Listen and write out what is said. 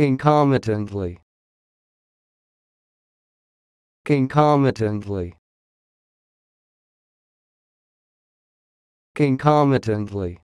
concomitantly concomitantly concomitantly